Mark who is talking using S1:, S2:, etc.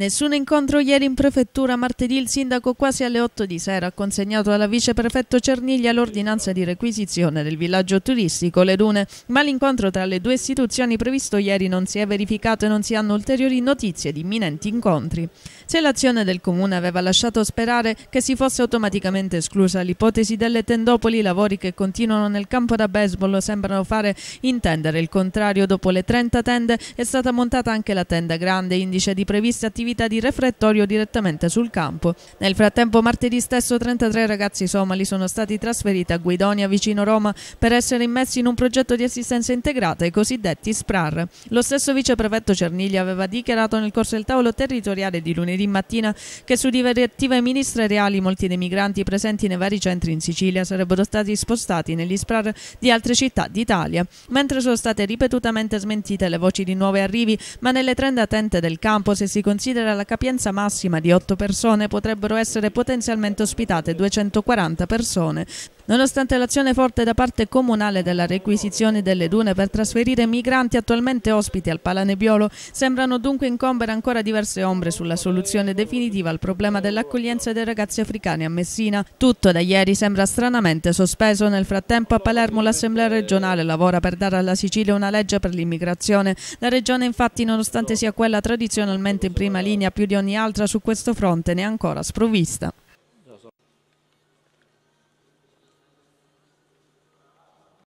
S1: Nessun incontro ieri in prefettura. Martedì il sindaco quasi alle 8 di sera ha consegnato alla viceprefetto Cerniglia l'ordinanza di requisizione del villaggio turistico Le Dune, ma l'incontro tra le due istituzioni previsto ieri non si è verificato e non si hanno ulteriori notizie di imminenti incontri. Se l'azione del comune aveva lasciato sperare che si fosse automaticamente esclusa l'ipotesi delle tendopoli, i lavori che continuano nel campo da baseball sembrano fare intendere il contrario. Dopo le 30 tende è stata montata anche la tenda grande, indice di previste attività attività di refrettorio direttamente sul campo. Nel frattempo martedì stesso 33 ragazzi somali sono stati trasferiti a Guidonia vicino Roma per essere immessi in un progetto di assistenza integrata, i cosiddetti SPRAR. Lo stesso viceprefetto Cerniglia aveva dichiarato nel corso del tavolo territoriale di lunedì mattina che su direttive ministeriali molti dei migranti presenti nei vari centri in Sicilia sarebbero stati spostati negli SPRAR di altre città d'Italia, mentre sono state ripetutamente smentite le voci di nuovi arrivi, ma nelle trende attente del campo se si considera considera la capienza massima di 8 persone, potrebbero essere potenzialmente ospitate 240 persone. Nonostante l'azione forte da parte comunale della requisizione delle dune per trasferire migranti attualmente ospiti al Palanebiolo, sembrano dunque incombere ancora diverse ombre sulla soluzione definitiva al problema dell'accoglienza dei ragazzi africani a Messina. Tutto da ieri sembra stranamente sospeso. Nel frattempo a Palermo l'Assemblea regionale lavora per dare alla Sicilia una legge per l'immigrazione. La regione infatti, nonostante sia quella tradizionalmente in prima linea più di ogni altra su questo fronte, ne è ancora sprovvista.